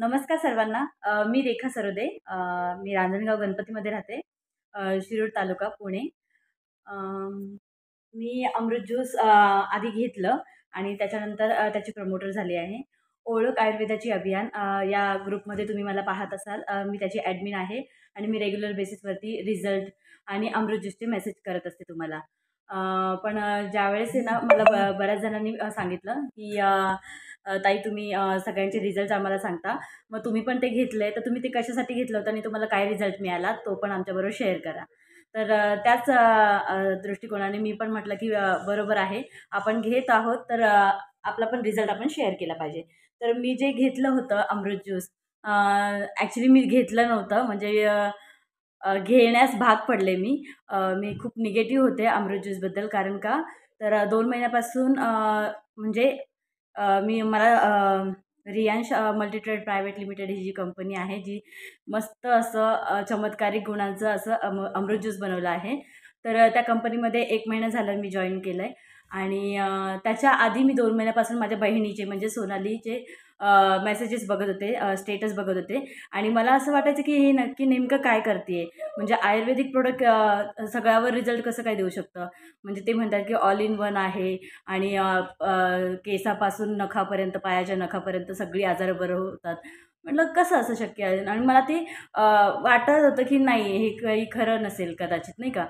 नमस्कार सर्वांना मी रेखा सरोदे मी रांजणगाव गणपतीमध्ये राहते शिरूर तालुका पुणे मी अमृत ज्यूस आधी घेतलं आणि त्याच्यानंतर त्याची प्रमोटर झाली आहे ओळख आयुर्वेदाची अभियान या ग्रुपमध्ये तुम्ही मला पाहत असाल मी त्याची ॲडमिन आहे आणि मी रेग्युलर बेसिसवरती रिझल्ट आणि अमृत ज्यूसचे मेसेज करत असते तुम्हाला पण ज्यावेळेस ना मला बऱ्याच जणांनी सांगितलं की ताई तुम्ही सगळ्यांचे रिझल्ट आम्हाला सांगता मग तुम्ही पण ते घेतले तर तुम्ही ते कशासाठी घेतलं होतं आणि तुम्हाला काय रिझल्ट मिळाला तो पण आमच्याबरोबर शेअर करा तर त्याच दृष्टिकोनाने मी पण म्हटलं की बरोबर आहे आपण घेत आहोत तर आपला पण रिझल्ट आपण शेअर केला पाहिजे तर मी जे घेतलं होतं अमृत ज्यूस ॲक्च्युली मी घेतलं नव्हतं म्हणजे घेण्यास भाग पडले मी मी खूप निगेटिव्ह होते अमृत ज्यूसबद्दल कारण का तर दोन महिन्यापासून म्हणजे मी मला रियांश मल्टीट्रेड प्रायव्हेट लिमिटेड ही जी कंपनी आहे जी मस्त असं चमत्कारिक गुणांचं असं अम अमृत ज्यूस बनवलं आहे तर त्या कंपनीमध्ये एक महिना झाला मी जॉईन केलं आहे आणि त्याच्या आधी मी दोन महिन्यापासून माझ्या बहिणीचे म्हणजे सोनालीचे मेसेजेस बघत होते स्टेटस बघत होते आणि मला असं वाटायचं की हे नक्की नेमकं काय करते आहे म्हणजे आयुर्वेदिक प्रोडक्ट सगळ्यावर रिझल्ट कसं काय देऊ शकतं म्हणजे ते म्हणतात की ऑल इन वन आहे आणि केसापासून नखापर्यंत पायाच्या नखापर्यंत सगळी आजार बरं होतात म्हटलं कसं असं शक्य आहे आणि मला ते वाटत होतं की नाही हे काही खरं नसेल कदाचित नाही का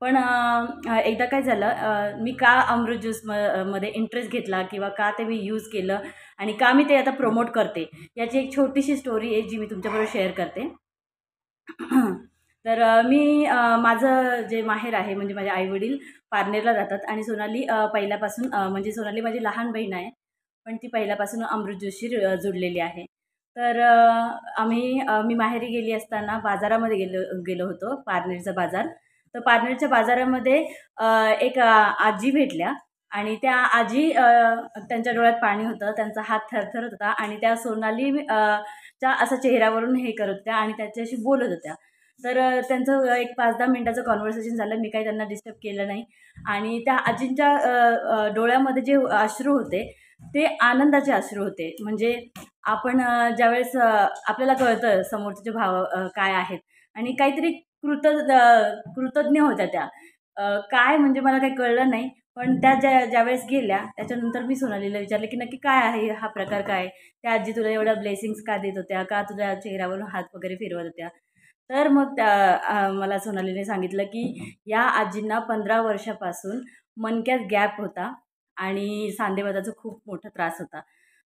पण एकदा काय झालं मी का अमृत ज्यूस म मध्ये इंटरेस्ट घेतला किंवा का ते मी यूज केलं आणि का मी ते आता प्रमोट करते याची एक छोटीशी स्टोरी आहे जी मी तुमच्याबरोबर शेअर करते तर मी माझं जे माहेर आहे म्हणजे माझे आईवडील पारनेरला जातात आणि सोनाली पहिल्यापासून म्हणजे सोनाली माझी लहान बहीण आहे पण ती पहिल्यापासून अमृत ज्यूसशी जुडलेली आहे तर आम्ही मी माहेरी गेली असताना बाजारामध्ये गेलो गेलो होतो पारनेरचा बाजार तर पारनेरच्या बाजारामध्ये एक आजी भेटल्या आणि त्या आजी त्यांच्या डोळ्यात पाणी होतं त्यांचा हात थरथरत होता आणि त्या सोनाली च्या असा चेहऱ्यावरून हे करत होत्या आणि त्याच्याशी बोलत होत्या तर त्यांचं एक पाच दहा मिनटाचं कॉन्व्हर्सेशन झालं मी काही त्यांना डिस्टर्ब केलं नाही आणि त्या आजींच्या डोळ्यामध्ये जे अश्रू होते ते आनंदाचे अश्रू होते म्हणजे आपण ज्यावेळेस आपल्याला कळतं समोरचे जे भाव काय आहेत आणि काहीतरी कृत कृतज्ञ होत्या त्या काय म्हणजे मला काही कळलं नाही पण त्या ज्या ज्यावेळेस गेल्या त्याच्यानंतर मी सोनालीला विचारलं की नक्की काय आहे हा प्रकार काय त्या आजी तुला एवढ्या ब्लेसिंग्स का देत होत्या का तुझ्या चेहऱ्यावरून हात वगैरे फिरवत होत्या तर मग त्या मला सोनालीने सांगितलं की या आजींना पंधरा वर्षापासून मनक्यात गॅप होता आणि सांदेवादाचा खूप मोठा त्रास होता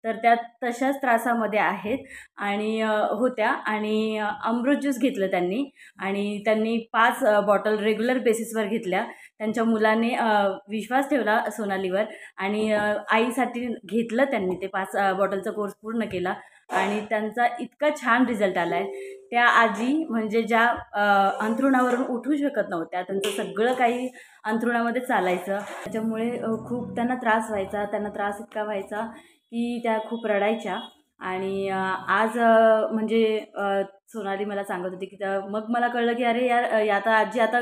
तर त्या तशाच त्रासामध्ये आहेत आणि होत्या आणि अमृत ज्यूस घेतलं त्यांनी आणि त्यांनी पाच बॉटल रेग्युलर बेसिसवर घेतल्या त्यांच्या मुलाने विश्वास ठेवला सोनालीवर आणि आईसाठी घेतलं त्यांनी ते पाच बॉटलचा कोर्स पूर्ण केला आणि त्यांचा इतका छान रिझल्ट आला आहे त्या आजी म्हणजे ज्या अंथरुणावरून उठू शकत नव्हत्या त्यांचं सगळं काही अंथरुणामध्ये चालायचं त्याच्यामुळे खूप त्यांना त्रास व्हायचा त्यांना त्रास इतका व्हायचा की त्या खूप रडायच्या आणि आज म्हणजे सोनाली मला सांगत होती की त्या मग मला कळलं की अरे यार आता आजी आता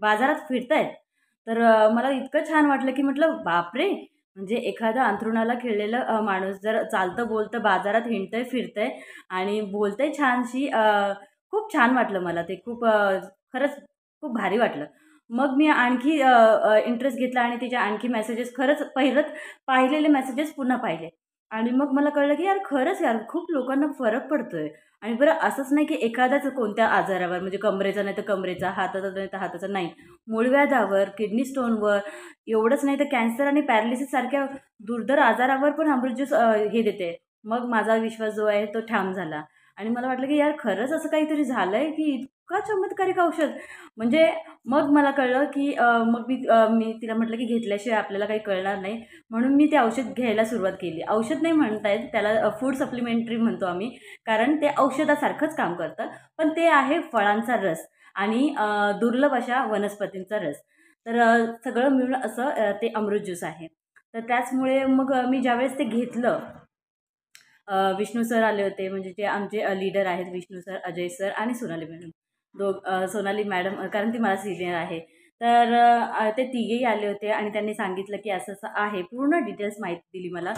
बाजारात फिरत तर मला इतकं छान वाटलं की म्हटलं बापरे म्हणजे एखादा अंथरुणाला खेळलेलं माणूस जर चालतं बोलतं बाजारात हिंडतंय फिरतंय आणि बोलतंय छानशी खूप छान वाटलं मला ते खूप खरंच खूप भारी वाटलं मग मी आणखी इंटरेस्ट घेतला आणि तिचे आणखी मेसेजेस खरंच पहिलंच पाहिलेले मेसेजेस पुन्हा पाहिले आणि मग मला कळलं की यार खरंच यार खूप लोकांना फरक पडतो आहे आणि बरं असंच नाही की एखादाच कोणत्या आजारावर म्हणजे कमरेचा नाही तर कमरेचा हाताचा नाही तर हाताचा नाही मूळव्याधावर किडनी स्टोनवर एवढंच नाही तर कॅन्सर आणि पॅरालिसिस सारख्या दुर्धर आजारावर पण अमृत ज्यूस हे देते मग माझा विश्वास जो आहे तो ठाम झाला आणि मला वाटलं की यार खरंच असं काहीतरी झालं आहे की का चमत्कारिक औषध म्हणजे मग मला कळलं की मग मी मी तिला म्हटलं की घेतल्याशिवाय आपल्याला काही कळणार नाही म्हणून मी ते औषध घ्यायला सुरुवात केली औषध नाही म्हणतायत त्याला फूड सप्लिमेंटरी म्हणतो आम्ही कारण ते औषधासारखंच काम करतं पण ते आहे फळांचा रस आणि दुर्लभ अशा वनस्पतींचा रस तर सगळं मिळून असं ते अमृत ज्यूस आहे तर त्याचमुळे मग मी ज्यावेळेस ते घेतलं विष्णू सर आले होते म्हणजे जे आमचे लीडर आहेत विष्णू सर अजय सर आणि सोनाली मॅडम दो सोनाली मॅडम कारण ती मला सिनियर आहे तर ते तिघेही आले होते आणि त्यांनी सांगितलं की असं असं आहे पूर्ण डिटेल्स माहिती दिली मला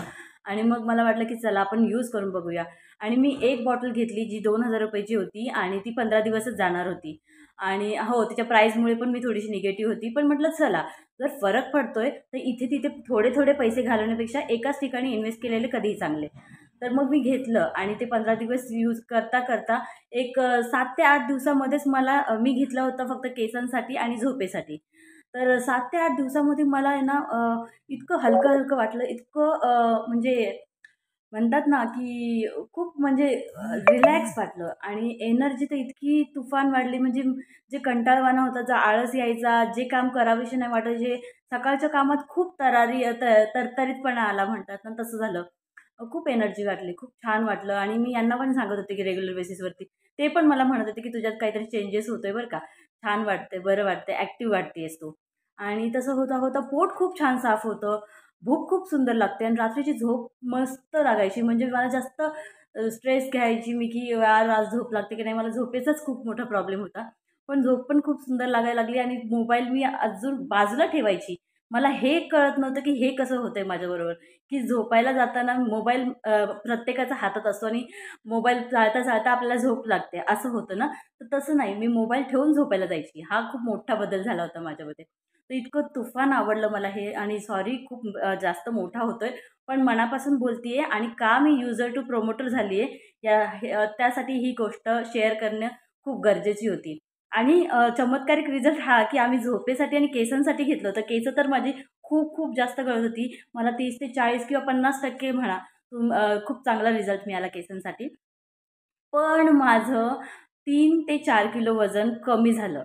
आणि मग मला वाटलं की चला आपण यूज करून बघूया आणि मी एक बॉटल घेतली जी दोन हजार रुपयाची होती आणि ती पंधरा दिवसच जाणार होती आणि हो तिच्या प्राईजमुळे पण मी थोडीशी निगेटिव्ह होती पण म्हटलं चला जर फरक पडतोय तर इथे तिथे थोडे थोडे पैसे घालवण्यापेक्षा एकाच ठिकाणी इन्व्हेस्ट केलेले कधीही चांगले तर मग मी घेतलं आणि ते पंधरा दिवस यूज करता करता एक सात ते आठ दिवसामध्येच मला मी घेतलं होतं फक्त केसांसाठी आणि झोपेसाठी तर सात ते आठ दिवसामध्ये मला आहे ना इतकं हलकं हलकं वाटलं इतकं म्हणजे म्हणतात ना की खूप म्हणजे रिलॅक्स वाटलं आणि एनर्जी तर इतकी तुफान वाढली म्हणजे जे कंटाळवाना होता जो आळस यायचा जे काम करावेशी नाही वाटत जे सकाळच्या कामात खूप तरारी तर तरतरीतपणा आला म्हणतात ना तसं झालं खूप एनर्जी वाटली खूप छान वाटलं आणि मी यांना पण सांगत होते की रेग्युलर बेसिसवरती ते पण मला म्हणत होते की तुझ्यात काहीतरी चेंजेस होतोय बरं का छान वाटते बरं वाटते ॲक्टिव्ह वाटते तो आणि तसं होता होता पोट खूप छान साफ होतं भूक खूप सुंदर लागते आणि रात्रीची झोप मस्त लागायची म्हणजे मला जास्त स्ट्रेस घ्यायची मी की यार आज झोप लागते की नाही मला झोपेचाच खूप मोठा प्रॉब्लेम होता पण झोप पण खूप सुंदर लागायला लागली आणि मोबाईल मी अजून बाजूला ठेवायची मला हे कळत नव्हतं की हे कसं होतं आहे माझ्याबरोबर की झोपायला जाताना मोबाईल प्रत्येकाचा हातात असतो आणि मोबाईल चालता चालता आपल्याला झोप लागते असं होतं ना तर तसं नाही मी मोबाईल ठेवून झोपायला जायची हा खूप मोठा बदल झाला होता माझ्यामध्ये तर इतकं तुफान आवडलं मला हे आणि सॉरी खूप जास्त मोठा होतो आहे पण मनापासून बोलते आहे आणि का मी युजर टू प्रोमोटर झाली आहे या त्यासाठी ही गोष्ट शेअर करणं खूप गरजेची होती आणि चमत्कारिक रिझल्ट हा की आम्ही झोपेसाठी आणि केसांसाठी घेतलं होतं केसं तर माझी खूप खूप जास्त गळत होती मला तीस ते चाळीस किंवा पन्नास टक्के म्हणा तुम खूप चांगला रिझल्ट मिळाला केसांसाठी पण माझं तीन ते चार किलो वजन कमी झालं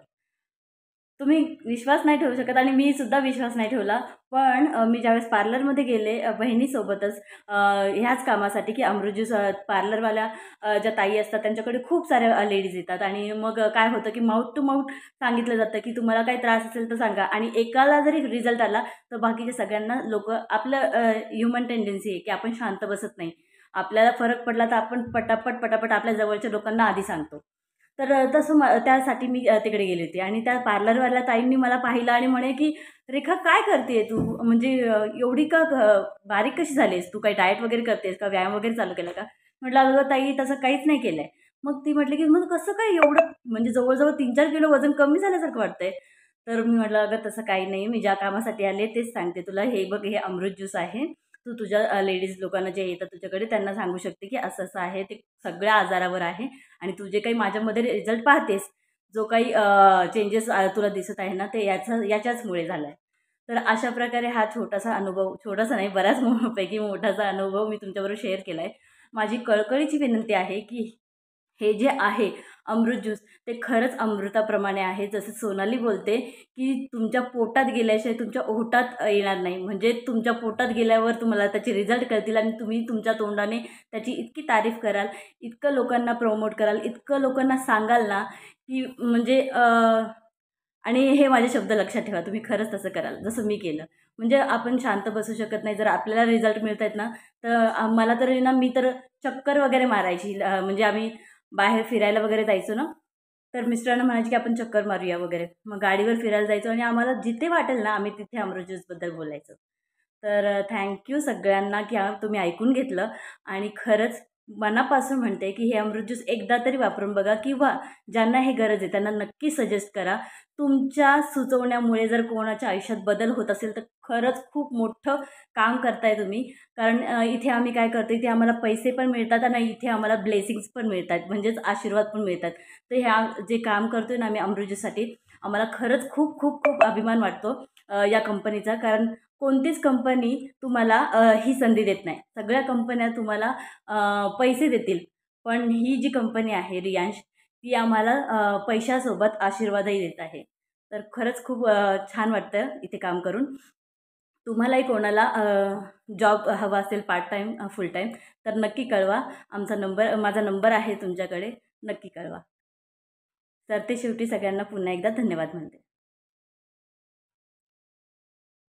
तुम्ही विश्वास नाही ठेवू शकत आणि मी सुद्धा विश्वास नाही ठेवला पण मी ज्यावेळेस पार्लरमध्ये गेले बहिणीसोबतच ह्याच कामासाठी की अमृतज्यूस पार्लरवाल्या ज्या ताई असतात त्यांच्याकडे खूप साऱ्या लेडीज येतात आणि मग काय होतं की माउथ टू माउथ सांगितलं जातं की तुम्हाला काय त्रास असेल तर सांगा आणि एकाला जरी रिझल्ट आला तर बाकीच्या सगळ्यांना लोक आपलं ह्युमन टेंडन्सी आहे की आपण शांत बसत नाही आपल्याला फरक पडला तर आपण पटापट पटापट आपल्या जवळच्या लोकांना आधी सांगतो तर तसं म त्यासाठी मी तिकडे गेले होते आणि त्या पार्लरवाल्या ताईंनी मला पाहिलं आणि म्हणे की रेखा काय करते तू म्हणजे एवढी का बारीक कशी झालीस तू काही डाएट वगैरे करतेस का व्यायाम वगैरे चालू केला का म्हटलं अगं ताई तसं काहीच नाही केलं आहे मग ती म्हटली की मग कसं काय एवढं म्हणजे जवळजवळ तीन चार किलो वजन कमी झाल्यासारखं वाटतंय तर मी म्हटलं अगं तसं काही नाही मी ज्या कामासाठी आले तेच सांगते तुला हे बघ हे अमृत ज्यूस आहे तू तुझ्या लेडीज लोकांना जे येतात तुझ्याकडे त्यांना सांगू शकते की असं असं आहे ते सगळ्या आजारावर आहे आणि तू जे काही माझ्यामध्ये रिझल्ट पाहतेस जो काही चेंजेस तुला दिसत आहे ना ते याचा याच्याचमुळे झाला आहे तर अशा प्रकारे हा छोटासा अनुभव छोटासा नाही बऱ्याच पैकी मोठासा अनुभव मी तुमच्याबरोबर शेअर केला आहे माझी कळकळीची विनंती आहे की हे जे आहे अमृत ज्यूस ते खरंच अमृताप्रमाणे आहे जसं सोनाली बोलते की तुमच्या पोटात गेल्याशिवाय तुमच्या ओटात येणार नाही म्हणजे तुमच्या पोटात गेल्यावर तुम्हाला त्याचे रिझल्ट कळतील आणि तुम्ही तुमच्या तोंडाने त्याची इतकी तारीफ कराल इतकं लोकांना प्रमोट कराल इतकं लोकांना सांगाल ना की म्हणजे आणि हे माझे शब्द लक्षात ठेवा तुम्ही खरंच तसं कराल जसं मी केलं म्हणजे आपण शांत बसू शकत नाही जर आपल्याला रिझल्ट मिळत आहेत ना तर मला तर ना मी तर चक्कर वगैरे मारायची म्हणजे आम्ही बाहेर फिरायला वगैरे जायचो ना तर मिस्टरांना म्हणायचे की आपण चक्कर मारूया वगैरे मग गाडीवर फिरायला जायचो आणि आम्हाला जिथे वाटेल ना आम्ही तिथे अमृत ज्यूसबद्दल बोलायचो तर थँक्यू सगळ्यांना की तुम्ही ऐकून घेतलं आणि खरंच मनापासून म्हणते की हे अमृत ज्यूस एकदा तरी वापरून बघा किंवा ज्यांना हे गरज आहे त्यांना नक्की सजेस्ट करा तुमच्या सुचवण्यामुळे जर कोणाच्या आयुष्यात बदल होत असेल तर खरंच खूप मोठं काम करताय तुम्ही कारण इथे आम्ही काय करतो इथे आम्हाला पैसे पण मिळतात आणि इथे आम्हाला ब्लेसिंग्स पण मिळतात म्हणजेच आशीर्वाद पण मिळतात तर ह्या जे काम करतो आहे ना आम्ही अमृतज्यूससाठी आम्हाला खरंच खूप खूप खूप अभिमान वाटतो या कंपनीचा कारण कोणतीच कंपनी तुम्हाला ही संधी देत नाही सगळ्या कंपन्या तुम्हाला पैसे देतील पण ही जी कंपनी आहे रियांश ती आम्हाला पैशासोबत आशीर्वादही देत आहे तर खरंच खूप छान वाटतं इथे काम करून तुम्हालाही कोणाला जॉब हवा असेल पार्ट टाईम फुल टाईम तर नक्की कळवा आमचा नंबर माझा नंबर आहे तुमच्याकडे नक्की कळवा तर ते शेवटी सगळ्यांना पुन्हा एकदा धन्यवाद म्हणते